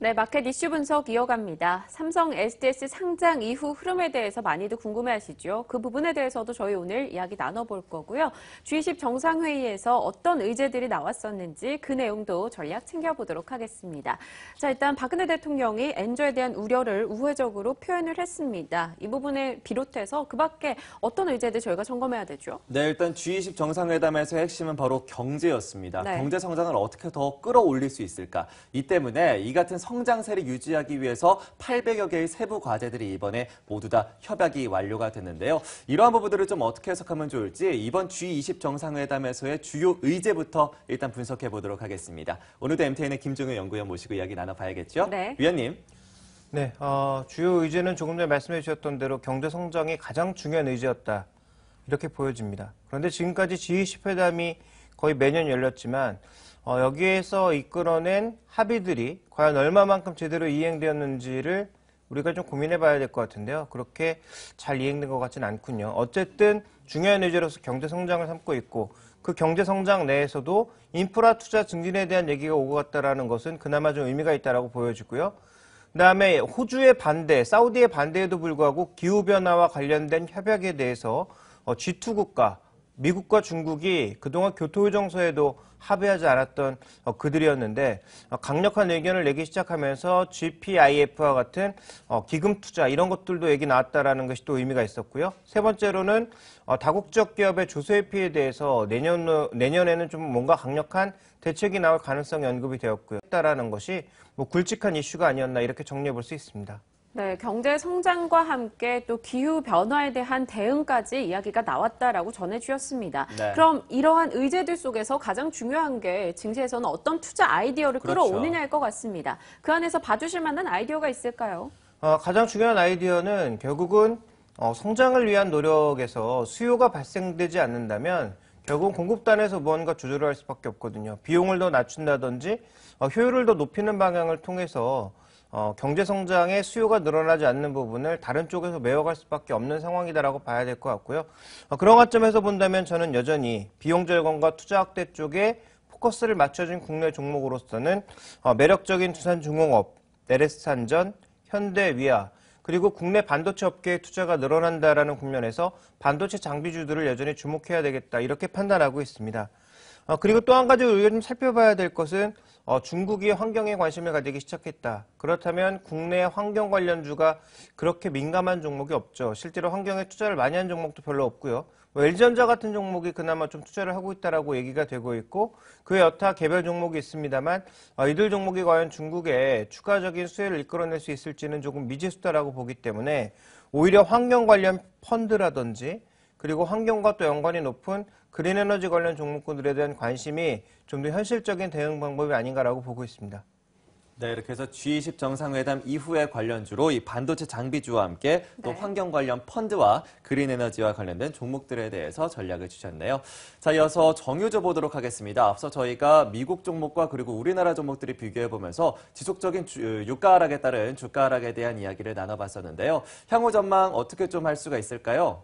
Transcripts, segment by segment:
네, 마켓 이슈 분석 이어갑니다. 삼성 SDS 상장 이후 흐름에 대해서 많이들 궁금해하시죠. 그 부분에 대해서도 저희 오늘 이야기 나눠볼 거고요. G20 정상회의에서 어떤 의제들이 나왔었는지 그 내용도 전략 챙겨보도록 하겠습니다. 자, 일단 박근혜 대통령이 엔저에 대한 우려를 우회적으로 표현을 했습니다. 이 부분에 비롯해서 그 밖에 어떤 의제들 저희가 점검해야 되죠? 네, 일단 G20 정상회담에서 핵심은 바로 경제였습니다. 네. 경제 성장을 어떻게 더 끌어올릴 수 있을까? 이 때문에 이 같은 성장세를 유지하기 위해서 800여 개의 세부 과제들이 이번에 모두 다 협약이 완료가 됐는데요. 이러한 부분들을 좀 어떻게 해석하면 좋을지 이번 G20 정상회담에서의 주요 의제부터 일단 분석해 보도록 하겠습니다. 오늘도 MTN의 김종현 연구위원 모시고 이야기 나눠봐야겠죠? 네. 위원님. 네, 어, 주요 의제는 조금 전에 말씀해 주셨던 대로 경제 성장이 가장 중요한 의제였다. 이렇게 보여집니다. 그런데 지금까지 G20 회담이 거의 매년 열렸지만 어, 여기에서 이끌어낸 합의들이 과연 얼마만큼 제대로 이행되었는지를 우리가 좀 고민해 봐야 될 것 같은데요. 그렇게 잘 이행된 것 같지는 않군요. 어쨌든 중요한 의제로서 경제 성장을 삼고 있고 그 경제 성장 내에서도 인프라 투자 증진에 대한 얘기가 오고 갔다라는 것은 그나마 좀 의미가 있다라고 보여지고요. 그다음에 호주의 반대, 사우디의 반대에도 불구하고 기후 변화와 관련된 협약에 대해서 어, G2 국가 미국과 중국이 그동안 교토의정서에도 합의하지 않았던 어, 그들이었는데 어, 강력한 의견을 내기 시작하면서 GPIF와 같은 어, 기금 투자 이런 것들도 얘기 나왔다라는 것이 또 의미가 있었고요. 세 번째로는 다국적 기업의 조세 피해에 대해서 내년 내년에는 좀 뭔가 강력한 대책이 나올 가능성이 언급이 되었고요. 따라는 것이 뭐 굵직한 이슈가 아니었나 이렇게 정리해 볼 수 있습니다. 네, 경제 성장과 함께 또 기후 변화에 대한 대응까지 이야기가 나왔다라고 전해주셨습니다. 네. 그럼 이러한 의제들 속에서 가장 중요한 게 증시에서는 어떤 투자 아이디어를 그렇죠. 끌어오느냐일 것 같습니다. 그 안에서 봐주실 만한 아이디어가 있을까요? 어, 가장 중요한 아이디어는 결국은 어, 성장을 위한 노력에서 수요가 발생되지 않는다면 결국은 공급단에서 무언가 조절을 할 수밖에 없거든요. 비용을 더 낮춘다든지 어, 효율을 더 높이는 방향을 통해서 어, 경제 성장의 수요가 늘어나지 않는 부분을 다른 쪽에서 메워갈 수밖에 없는 상황이다라고 봐야 될 것 같고요. 어, 그런 관점에서 본다면 저는 여전히 비용 절감과 투자 확대 쪽에 포커스를 맞춰준 국내 종목으로서는 어, 매력적인 두산 중공업, 네레스산전 현대 위아 그리고 국내 반도체 업계의 투자가 늘어난다라는 국면에서 반도체 장비주들을 여전히 주목해야 되겠다 이렇게 판단하고 있습니다. 어, 그리고 또 한 가지 우리가 좀 살펴봐야 될 것은 어, 중국이 환경에 관심을 가지기 시작했다. 그렇다면 국내 환경 관련주가 그렇게 민감한 종목이 없죠. 실제로 환경에 투자를 많이 한 종목도 별로 없고요. 뭐 LG전자 같은 종목이 그나마 좀 투자를 하고 있다라고 얘기가 되고 있고 그 여타 개별 종목이 있습니다만 어, 이들 종목이 과연 중국에 추가적인 수혜를 이끌어낼 수 있을지는 조금 미지수다라고 보기 때문에 오히려 환경 관련 펀드라든지 그리고 환경과 또 연관이 높은 그린 에너지 관련 종목군들에 대한 관심이 좀 더 현실적인 대응 방법이 아닌가라고 보고 있습니다. 네, 이렇게 해서 G20 정상회담 이후에 관련주로 이 반도체 장비주와 함께 네. 또 환경 관련 펀드와 그린 에너지와 관련된 종목들에 대해서 전략을 주셨네요. 자, 이어서 정유주 보도록 하겠습니다. 앞서 저희가 미국 종목과 그리고 우리나라 종목들이 비교해 보면서 지속적인 주, 어, 유가 하락에 따른 주가 하락에 대한 이야기를 나눠봤었는데요. 향후 전망 어떻게 좀 할 수가 있을까요?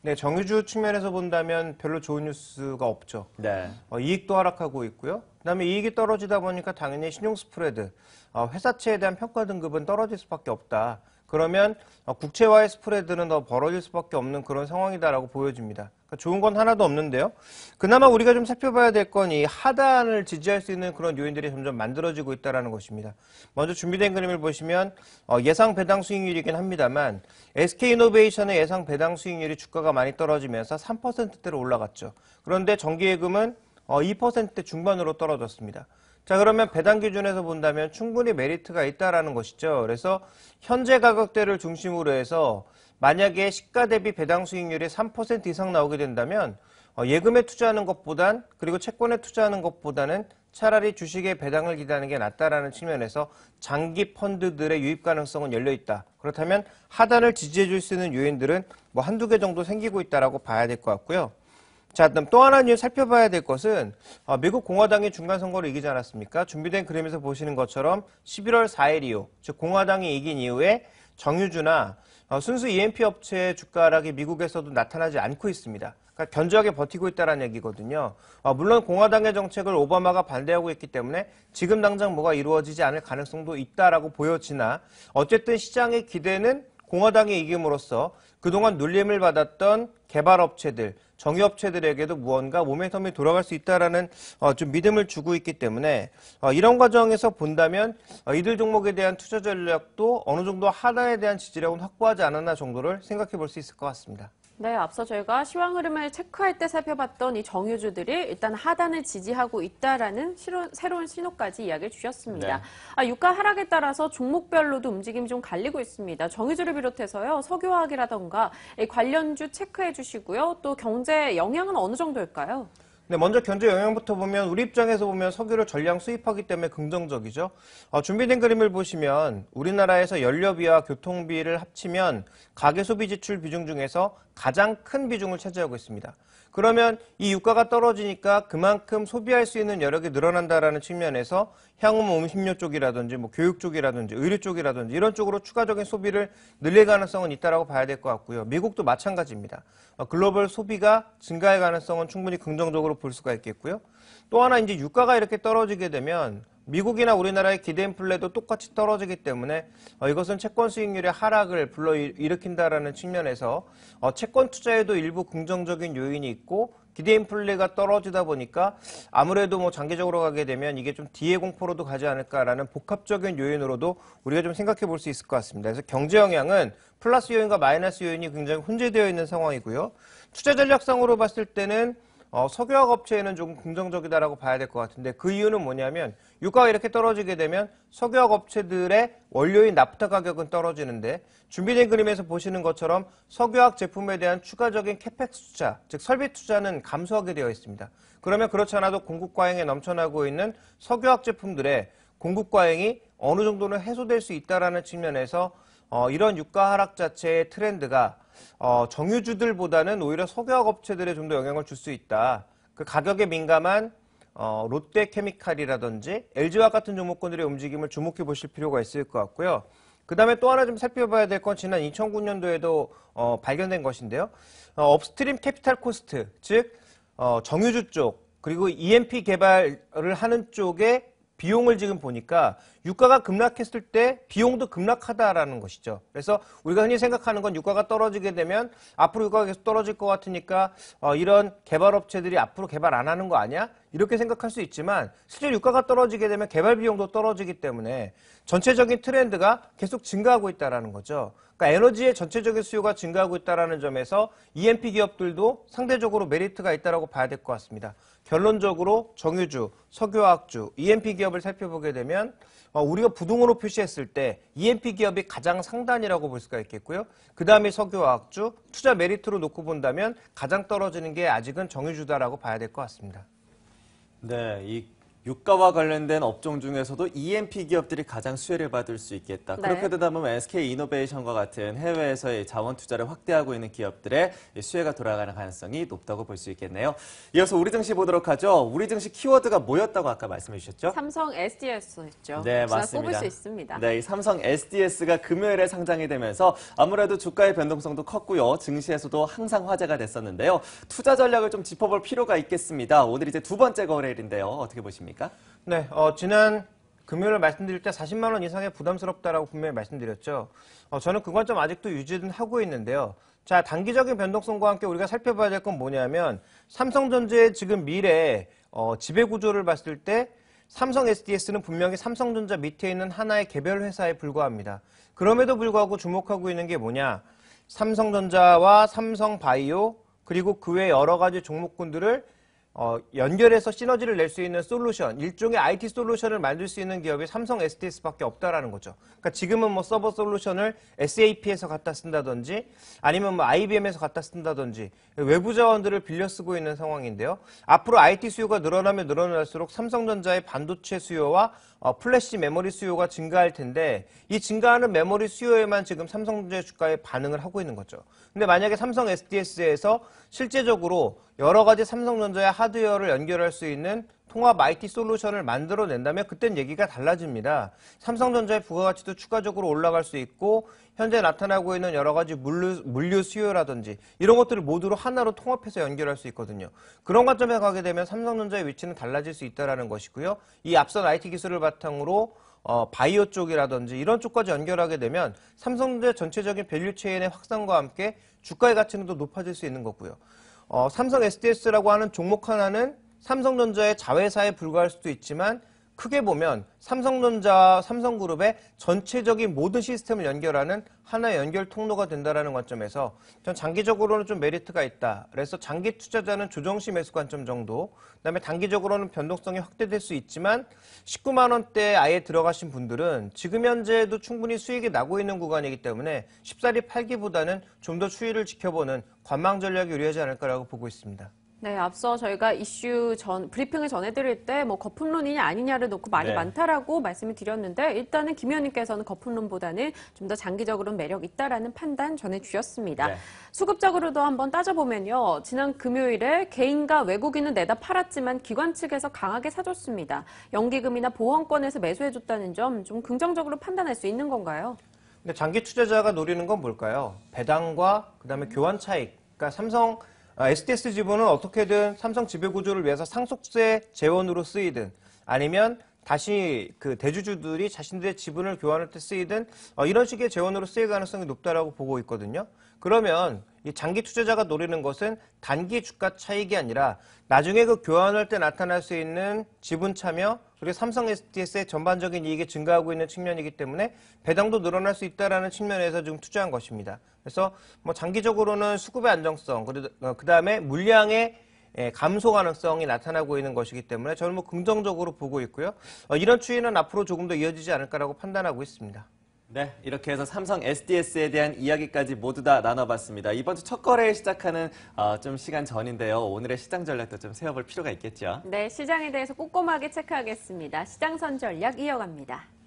네, 정유주 측면에서 본다면 별로 좋은 뉴스가 없죠. 네. 어, 이익도 하락하고 있고요. 그다음에 이익이 떨어지다 보니까 당연히 신용 스프레드, 어, 회사채에 대한 평가 등급은 떨어질 수밖에 없다. 그러면 어, 국채와의 스프레드는 더 벌어질 수밖에 없는 그런 상황이다라고 보여집니다. 그러니까 좋은 건 하나도 없는데요. 그나마 우리가 좀 살펴봐야 될 건 이 하단을 지지할 수 있는 그런 요인들이 점점 만들어지고 있다는 것입니다. 먼저 준비된 그림을 보시면 어, 예상 배당 수익률이긴 합니다만 SK이노베이션의 예상 배당 수익률이 주가가 많이 떨어지면서 3%대로 올라갔죠. 그런데 정기예금은 2%대 어, 중반으로 떨어졌습니다. 자 그러면 배당 기준에서 본다면 충분히 메리트가 있다라는 것이죠. 그래서 현재 가격대를 중심으로 해서 만약에 시가 대비 배당 수익률이 3% 이상 나오게 된다면 어, 예금에 투자하는 것보단 그리고 채권에 투자하는 것보다는 차라리 주식에 배당을 기대하는 게 낫다라는 측면에서 장기 펀드들의 유입 가능성은 열려 있다. 그렇다면 하단을 지지해 줄 수 있는 요인들은 뭐 한두 개 정도 생기고 있다라고 봐야 될 것 같고요. 자, 그다음 또 하나 뉴 살펴봐야 될 것은 어, 미국 공화당이 중간 선거를 이기지 않았습니까? 준비된 그림에서 보시는 것처럼 11월 4일 이후, 즉 공화당이 이긴 이후에 정유주나 어, 순수 E&P m 업체의 주가락이 미국에서도 나타나지 않고 있습니다. 그러니까 견조하게 버티고 있다는 얘기거든요. 어, 물론 공화당의 정책을 오바마가 반대하고 있기 때문에 지금 당장 뭐가 이루어지지 않을 가능성도 있다라고 보여지나 어쨌든 시장의 기대는 공화당이 이김으로써 그동안 눌림을 받았던 개발업체들, 정유업체들에게도 무언가 모멘텀이 돌아갈 수 있다라는 어, 좀 믿음을 주고 있기 때문에 어, 이런 과정에서 본다면 어, 이들 종목에 대한 투자 전략도 어느 정도 하나에 대한 지지력은 확보하지 않았나 정도를 생각해 볼 수 있을 것 같습니다. 네, 앞서 저희가 시황 흐름을 체크할 때 살펴봤던 이 정유주들이 일단 하단을 지지하고 있다라는 실온, 새로운 신호까지 이야기를 주셨습니다. 네. 아, 유가 하락에 따라서 종목별로도 움직임이 좀 갈리고 있습니다. 정유주를 비롯해서요, 석유화학이라던가 관련주 체크해 주시고요. 또 경제 영향은 어느 정도일까요? 네, 먼저 견제 영향부터 보면 우리 입장에서 보면 석유를 전량 수입하기 때문에 긍정적이죠. 어, 준비된 그림을 보시면 우리나라에서 연료비와 교통비를 합치면 가계 소비 지출 비중 중에서 가장 큰 비중을 차지하고 있습니다. 그러면 이 유가가 떨어지니까 그만큼 소비할 수 있는 여력이 늘어난다라는 측면에서 향후 뭐 음식료 쪽이라든지 뭐 교육 쪽이라든지 의료 쪽이라든지 이런 쪽으로 추가적인 소비를 늘릴 가능성은 있다라고 봐야 될 것 같고요. 미국도 마찬가지입니다. 어, 글로벌 소비가 증가할 가능성은 충분히 긍정적으로 볼 수가 있겠고요. 또 하나 이제 유가가 이렇게 떨어지게 되면 미국이나 우리나라의 기대인플레도 똑같이 떨어지기 때문에 어, 이것은 채권 수익률의 하락을 불러일으킨다라는 측면에서 어, 채권 투자에도 일부 긍정적인 요인이 있고 기대인플레가 떨어지다 보니까 아무래도 뭐 장기적으로 가게 되면 이게 좀 뒤에 공포로도 가지 않을까라는 복합적인 요인으로도 우리가 좀 생각해 볼 수 있을 것 같습니다. 그래서 경제 영향은 플러스 요인과 마이너스 요인이 굉장히 혼재되어 있는 상황이고요. 투자 전략상으로 봤을 때는 어, 석유화학 업체에는 조금 긍정적이다라고 봐야 될 것 같은데 그 이유는 뭐냐면 유가가 이렇게 떨어지게 되면 석유화학 업체들의 원료인 납프타 가격은 떨어지는데 준비된 그림에서 보시는 것처럼 석유화학 제품에 대한 추가적인 캐펙스 투자, 즉 설비 투자는 감소하게 되어 있습니다. 그러면 그렇지 않아도 공급 과잉에 넘쳐나고 있는 석유화학 제품들의 공급 과잉이 어느 정도는 해소될 수 있다라는 측면에서 어, 이런 유가 하락 자체의 트렌드가 어, 정유주들보다는 오히려 석유화 업체들에 좀 더 영향을 줄 수 있다. 그 가격에 민감한 어, 롯데케미칼이라든지 l g 화 같은 종목군들의 움직임을 주목해 보실 필요가 있을 것 같고요. 그 다음에 또 하나 좀 살펴봐야 될 건 지난 2009년도에도 어, 발견된 것인데요. 어, 업스트림 캐피탈 코스트, 즉 어, 정유주 쪽 그리고 EMP 개발을 하는 쪽에 비용을 지금 보니까 유가가 급락했을 때 비용도 급락하다라는 것이죠. 그래서 우리가 흔히 생각하는 건 유가가 떨어지게 되면 앞으로 유가가 계속 떨어질 것 같으니까 어, 이런 개발업체들이 앞으로 개발 안 하는 거 아니야? 이렇게 생각할 수 있지만 실제 유가가 떨어지게 되면 개발 비용도 떨어지기 때문에 전체적인 트렌드가 계속 증가하고 있다라는 거죠. 그러니까 에너지의 전체적인 수요가 증가하고 있다라는 점에서 EMP 기업들도 상대적으로 메리트가 있다라고 봐야 될 것 같습니다. 결론적으로 정유주, 석유화학주, EMP 기업을 살펴보게 되면 어, 우리가 부동으로 표시했을 때 EMP 기업이 가장 상단이라고 볼 수가 있겠고요. 그 다음에 석유화학주, 투자 메리트로 놓고 본다면 가장 떨어지는 게 아직은 정유주다라고 봐야 될 것 같습니다. 네, 이 유가와 관련된 업종 중에서도 EMP 기업들이 가장 수혜를 받을 수 있겠다. 네. 그렇게 되다 보면 SK 이노베이션과 같은 해외에서의 자원 투자를 확대하고 있는 기업들의 수혜가 돌아가는 가능성이 높다고 볼 수 있겠네요. 이어서 우리 증시 보도록 하죠. 우리 증시 키워드가 뭐였다고 아까 말씀해 주셨죠? 삼성 SDS였죠. 네, 맞습니다. 뽑을 수 있습니다. 네, 삼성 SDS가 금요일에 상장이 되면서 아무래도 주가의 변동성도 컸고요. 증시에서도 항상 화제가 됐었는데요. 투자 전략을 좀 짚어볼 필요가 있겠습니다. 오늘 이제 두 번째 거래일인데요. 어떻게 보십니까? 있습니까? 네, 어, 지난 금요일 말씀드릴 때 40만 원 이상의 부담스럽다라고 분명히 말씀드렸죠. 어, 저는 그 관점 아직도 유지는 하고 있는데요. 자, 단기적인 변동성과 함께 우리가 살펴봐야 될 건 뭐냐면 삼성전자의 지금 미래 어, 지배 구조를 봤을 때 삼성 SDS는 분명히 삼성전자 밑에 있는 하나의 개별 회사에 불과합니다. 그럼에도 불구하고 주목하고 있는 게 뭐냐? 삼성전자와 삼성바이오 그리고 그 외 여러 가지 종목군들을 어, 연결해서 시너지를 낼 수 있는 솔루션, 일종의 IT 솔루션을 만들 수 있는 기업이 삼성 SDS밖에 없다라는 거죠. 그러니까 지금은 뭐 서버 솔루션을 SAP에서 갖다 쓴다든지 아니면 뭐 IBM에서 갖다 쓴다든지 외부 자원들을 빌려 쓰고 있는 상황인데요. 앞으로 IT 수요가 늘어나면 늘어날수록 삼성전자의 반도체 수요와 어, 플래시 메모리 수요가 증가할 텐데 이 증가하는 메모리 수요에만 지금 삼성전자 주가에 반응을 하고 있는 거죠. 근데 만약에 삼성 SDS에서 실제적으로 여러 가지 삼성전자의 하드웨어를 연결할 수 있는 통합 IT 솔루션을 만들어낸다면 그땐 얘기가 달라집니다. 삼성전자의 부가가치도 추가적으로 올라갈 수 있고 현재 나타나고 있는 여러 가지 물류, 물류 수요라든지 이런 것들을 모두로 하나로 통합해서 연결할 수 있거든요. 그런 관점에 가게 되면 삼성전자의 위치는 달라질 수 있다는 것이고요. 이 앞선 IT 기술을 바탕으로 어, 바이오 쪽이라든지 이런 쪽까지 연결하게 되면 삼성전자 전체적인 밸류 체인의 확산과 함께 주가의 가치는 더 높아질 수 있는 거고요. 어, 삼성 SDS라고 하는 종목 하나는 삼성전자의 자회사에 불과할 수도 있지만 크게 보면 삼성전자, 삼성그룹의 전체적인 모든 시스템을 연결하는 하나의 연결 통로가 된다라는 관점에서 전 장기적으로는 좀 메리트가 있다. 그래서 장기 투자자는 조정시 매수 관점 정도, 그다음에 단기적으로는 변동성이 확대될 수 있지만 19만 원대에 아예 들어가신 분들은 지금 현재도 충분히 수익이 나고 있는 구간이기 때문에 쉽사리 팔기보다는 좀 더 추이를 지켜보는 관망 전략이 유리하지 않을까라고 보고 있습니다. 네, 앞서 저희가 이슈 전 브리핑을 전해드릴 때뭐 거품론이냐 아니냐를 놓고 말이 네. 많다라고 말씀을 드렸는데 일단은 김 의원님께서는 거품론보다는 좀 더 장기적으로 매력 있다라는 판단 전해주셨습니다. 네. 수급적으로도 한번 따져보면요. 지난 금요일에 개인과 외국인은 내다 팔았지만 기관 측에서 강하게 사줬습니다. 연기금이나 보험권에서 매수해줬다는 점 좀 긍정적으로 판단할 수 있는 건가요? 근데 장기 투자자가 노리는 건 뭘까요? 배당과 그다음에 교환 차익. 그러니까 삼성 STS 아, 지분은 어떻게든 삼성 지배구조를 위해서 상속세 재원으로 쓰이든 아니면 다시 그 대주주들이 자신들의 지분을 교환할 때 쓰이든 어, 이런 식의 재원으로 쓰일 가능성이 높다라고 보고 있거든요. 그러면 장기 투자자가 노리는 것은 단기 주가 차익이 아니라 나중에 그 교환할 때 나타날 수 있는 지분 참여 그리고 삼성 SDS의 전반적인 이익이 증가하고 있는 측면이기 때문에 배당도 늘어날 수 있다라는 측면에서 지금 투자한 것입니다. 그래서 뭐 장기적으로는 수급의 안정성 그리고 어, 그 다음에 물량의 예, 감소 가능성이 나타나고 있는 것이기 때문에 저는 뭐 긍정적으로 보고 있고요. 어, 이런 추이는 앞으로 조금 더 이어지지 않을까라고 판단하고 있습니다. 네, 이렇게 해서 삼성 SDS에 대한 이야기까지 모두 다 나눠봤습니다. 이번 주 첫 거래 시작하는 어, 좀 시간 전인데요. 오늘의 시장 전략도 좀 세워볼 필요가 있겠죠. 네, 시장에 대해서 꼼꼼하게 체크하겠습니다. 시장 선 전략 이어갑니다.